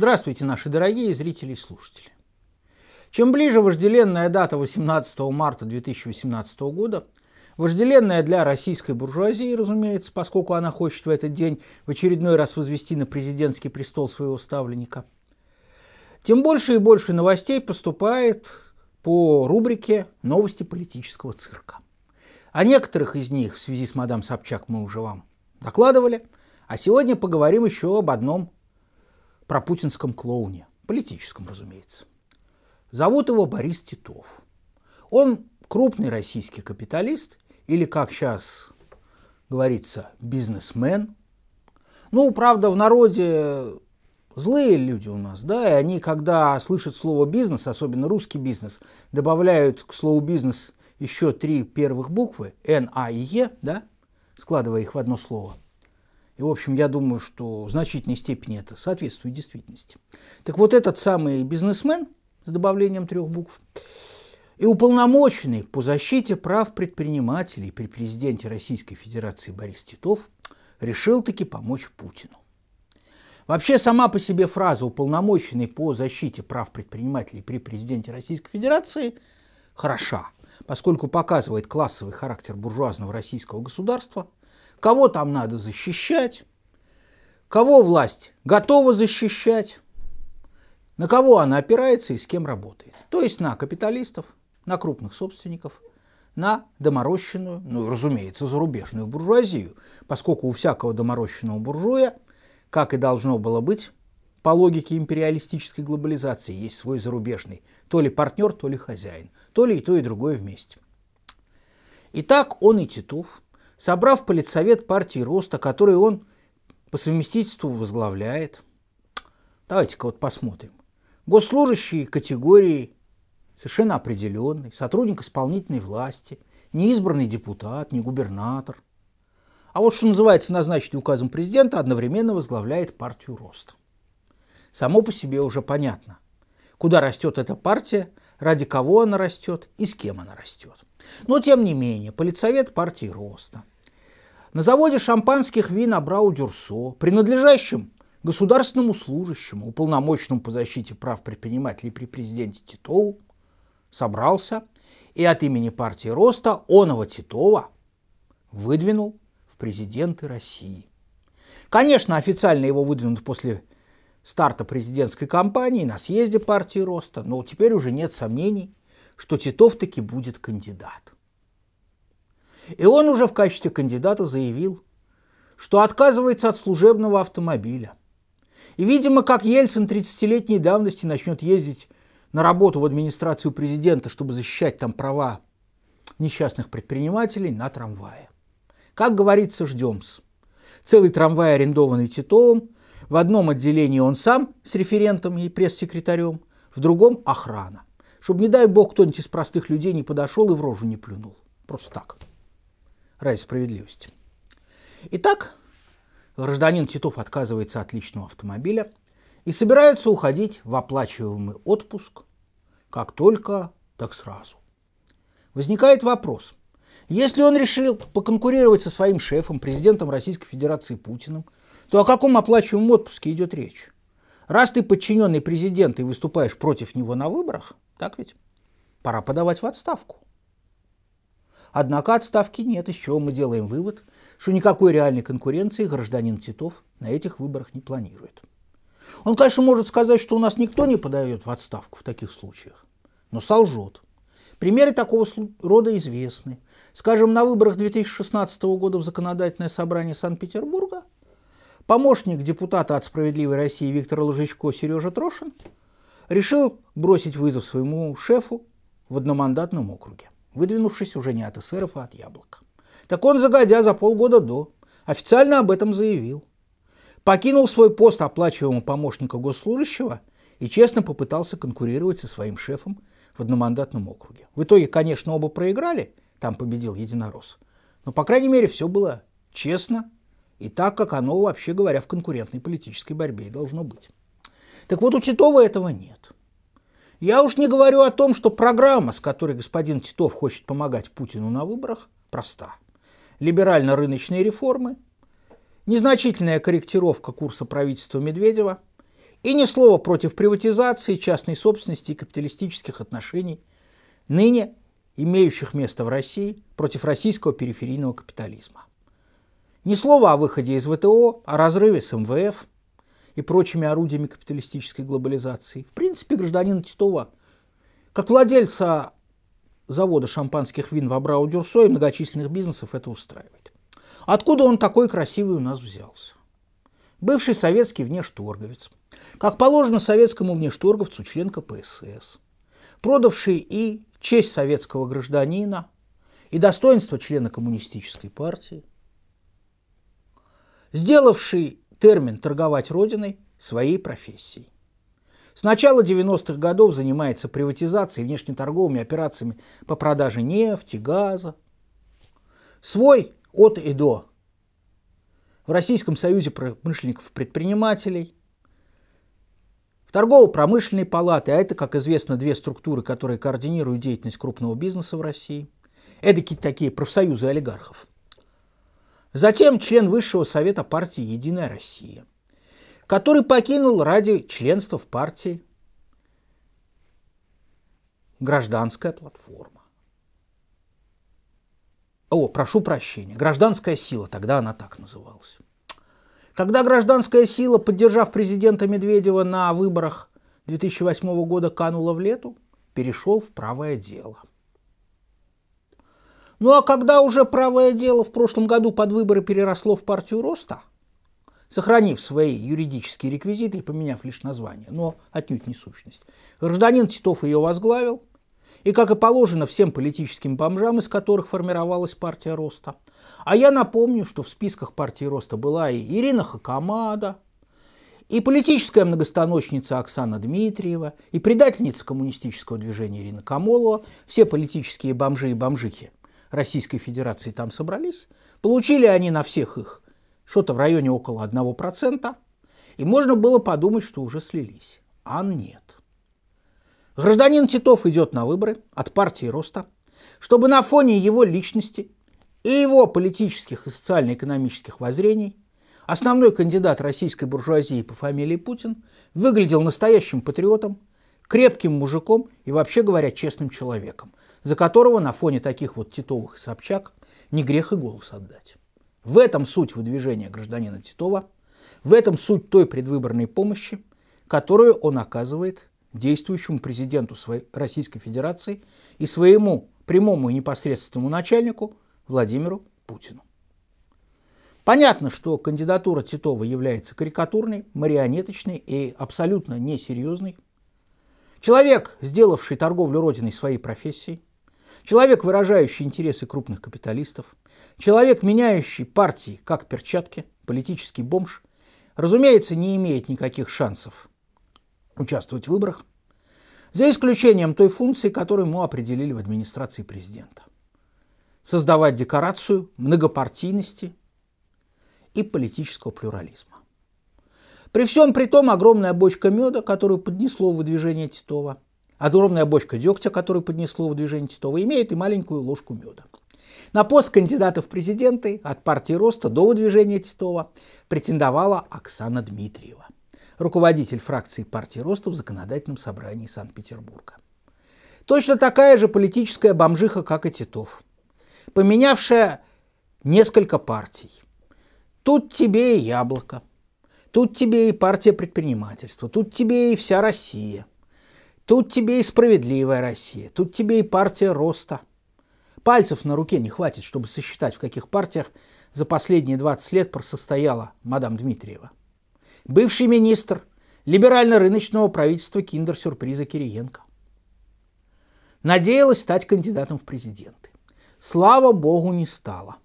Здравствуйте, наши дорогие зрители и слушатели. Чем ближе вожделенная дата 18 марта 2018 года, вожделенная для российской буржуазии, разумеется, поскольку она хочет в этот день в очередной раз возвести на президентский престол своего ставленника, тем больше и больше новостей поступает по рубрике «Новости политического цирка». О некоторых из них в связи с мадам Собчак мы уже вам докладывали, а сегодня поговорим еще об одном про путинском клоуне, политическом, разумеется. Зовут его Борис Титов. Он крупный российский капиталист, или, как сейчас говорится, бизнесмен. Ну, правда, в народе злые люди у нас, да, и они, когда слышат слово «бизнес», особенно русский бизнес, добавляют к слову «бизнес» еще три первых буквы – Н, А и Е, да, складывая их в одно слово – и, в общем, я думаю, что в значительной степени это соответствует действительности. Так вот, этот самый бизнесмен с добавлением трех букв и уполномоченный по защите прав предпринимателей при президенте Российской Федерации Борис Титов решил таки помочь Путину. Вообще сама по себе фраза «уполномоченный по защите прав предпринимателей при президенте Российской Федерации» хороша, поскольку показывает классовый характер буржуазного российского государства – кого там надо защищать, кого власть готова защищать, на кого она опирается и с кем работает. То есть на капиталистов, на крупных собственников, на доморощенную, ну, разумеется, зарубежную буржуазию, поскольку у всякого доморощенного буржуя, как и должно было быть, по логике империалистической глобализации есть свой зарубежный, то ли партнер, то ли хозяин, то ли и то, и другое вместе. Итак, он и Титов – собрав политсовет партии Роста, который он по совместительству возглавляет. Давайте-ка вот посмотрим. Госслужащие категории совершенно определенной, сотрудник исполнительной власти, неизбранный депутат, не губернатор. А вот что называется назначенный указом президента, одновременно возглавляет партию Роста. Само по себе уже понятно, куда растет эта партия, ради кого она растет и с кем она растет. Но тем не менее, политсовет партии роста. На заводе шампанских вин Абрау Дюрсо, принадлежащем государственному служащему, уполномоченному по защите прав предпринимателей при президенте Титову, собрался и от имени партии Роста Онова Титова выдвинул в президенты России. Конечно, официально его выдвинут после старта президентской кампании на съезде партии Роста, но теперь уже нет сомнений, что Титов таки будет кандидат. И он уже в качестве кандидата заявил, что отказывается от служебного автомобиля. И, видимо, как Ельцин 30-летней давности начнет ездить на работу в администрацию президента, чтобы защищать там права несчастных предпринимателей на трамвае. Как говорится, ждем-с. Целый трамвай, арендованный Титовым, в одном отделении он сам с референтом и пресс-секретарем, в другом – охрана. Чтобы, не дай бог, кто-нибудь из простых людей не подошел и в рожу не плюнул. Просто так. Ради справедливости. Итак, гражданин Титов отказывается от личного автомобиля и собирается уходить в оплачиваемый отпуск как только, так сразу. Возникает вопрос. Если он решил поконкурировать со своим шефом, президентом Российской Федерации Путиным, то о каком оплачиваемом отпуске идет речь? Раз ты подчиненный президента и выступаешь против него на выборах, так ведь? Пора подавать в отставку. Однако отставки нет, из чего мы делаем вывод, что никакой реальной конкуренции гражданин Титов на этих выборах не планирует. Он, конечно, может сказать, что у нас никто не подает в отставку в таких случаях, но солжет. Примеры такого рода известны. Скажем, на выборах 2016 года в законодательное собрание Санкт-Петербурга помощник депутата от «Справедливой России» Виктора Лужичко Сережа Трошин решил бросить вызов своему шефу в одномандатном округе, выдвинувшись уже не от эсеров, а от яблока. Так он, загодя за полгода до, официально об этом заявил. Покинул свой пост оплачиваемого помощника госслужащего и честно попытался конкурировать со своим шефом в одномандатном округе. В итоге, конечно, оба проиграли, там победил единорос, но, по крайней мере, все было честно и так, как оно, вообще говоря, в конкурентной политической борьбе и должно быть. Так вот, у Титова этого нет. Я уж не говорю о том, что программа, с которой господин Титов хочет помогать Путину на выборах, проста. Либерально-рыночные реформы, незначительная корректировка курса правительства Медведева и ни слова против приватизации, частной собственности и капиталистических отношений, ныне имеющих место в России против российского периферийного капитализма. Ни слова о выходе из ВТО, о разрыве с МВФ и прочими орудиями капиталистической глобализации. В принципе, гражданин Титова, как владельца завода шампанских вин в Абрау-Дюрсо и многочисленных бизнесов это устраивает. Откуда он такой красивый у нас взялся? Бывший советский внешторговец. Как положено советскому внешторговцу, член КПСС. Продавший и честь советского гражданина, и достоинство члена коммунистической партии – сделавший термин «торговать Родиной» своей профессией. С начала 90-х годов занимается приватизацией внешнеторговыми операциями по продаже нефти, газа. Свой от и до. В Российском Союзе промышленников-предпринимателей, в торгово-промышленной палате, а это, как известно, две структуры, которые координируют деятельность крупного бизнеса в России, эдакие такие профсоюзы олигархов – Затем член Высшего Совета партии «Единая Россия», который покинул ради членства в партии «Гражданская платформа». О, прошу прощения, «Гражданская сила», тогда она так называлась. Когда гражданская сила, поддержав президента Медведева на выборах 2008 года, канула в лету, перешел в правое дело – ну а когда уже правое дело в прошлом году под выборы переросло в партию роста, сохранив свои юридические реквизиты и поменяв лишь название, но отнюдь не сущность, гражданин Титов ее возглавил, и, как и положено всем политическим бомжам, из которых формировалась партия Роста. А я напомню, что в списках партии Роста была и Ирина Хакамада, и политическая многостаночница Оксана Дмитриева, и предательница коммунистического движения Ирина Камолова, все политические бомжи и бомжихи Российской Федерации там собрались. Получили они на всех их что-то в районе около 1%. И можно было подумать, что уже слились. А нет. Гражданин Титов идет на выборы от партии Роста, чтобы на фоне его личности и его политических и социально-экономических воззрений основной кандидат российской буржуазии по фамилии Путин выглядел настоящим патриотом, крепким мужиком и, вообще говоря, честным человеком, за которого на фоне таких вот Титовых и Собчак не грех и голос отдать. В этом суть выдвижения гражданина Титова, в этом суть той предвыборной помощи, которую он оказывает действующему президенту своей Российской Федерации и своему прямому и непосредственному начальнику Владимиру Путину. Понятно, что кандидатура Титова является карикатурной, марионеточной и абсолютно несерьезной, Человек, сделавший торговлю Родиной своей профессией, человек, выражающий интересы крупных капиталистов, человек, меняющий партии как перчатки, политический бомж, разумеется, не имеет никаких шансов участвовать в выборах, за исключением той функции, которую ему определили в администрации президента. Создавать декорацию многопартийности и политического плюрализма. При всем при том огромная бочка меда, которую поднесло в выдвижение Титова, огромная бочка дегтя, которую поднесло в движение Титова, имеет и маленькую ложку меда. На пост кандидата в президенты от партии Роста до выдвижения Титова претендовала Оксана Дмитриева, руководитель фракции партии Роста в Законодательном собрании Санкт-Петербурга. Точно такая же политическая бомжиха, как и Титов, поменявшая несколько партий. Тут тебе и яблоко – Тут тебе и партия предпринимательства, тут тебе и вся Россия, тут тебе и справедливая Россия, тут тебе и партия роста. Пальцев на руке не хватит, чтобы сосчитать, в каких партиях за последние 20 лет просостояла мадам Дмитриева. Бывший министр либерально-рыночного правительства киндер-сюрприза Кириенко. Надеялась стать кандидатом в президенты. Слава богу, не стала.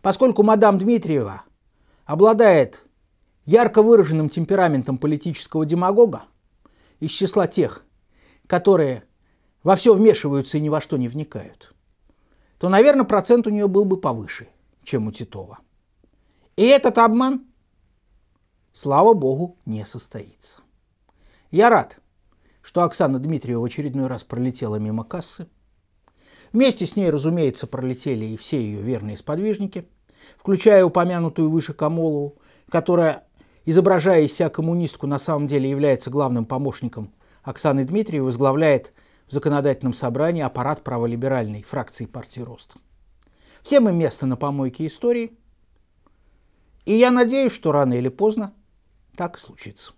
Поскольку мадам Дмитриева обладает ярко выраженным темпераментом политического демагога из числа тех, которые во все вмешиваются и ни во что не вникают, то, наверное, процент у нее был бы повыше, чем у Титова. И этот обман, слава богу, не состоится. Я рад, что Оксана Дмитриева в очередной раз пролетела мимо кассы. Вместе с ней, разумеется, пролетели и все ее верные сподвижники, включая упомянутую выше Камолову, которая изображая из себя коммунистку, на самом деле является главным помощником Оксаны Дмитриевой, возглавляет в законодательном собрании аппарат праволиберальной фракции партии «Рост». Все мы место на помойке истории. И я надеюсь, что рано или поздно так и случится.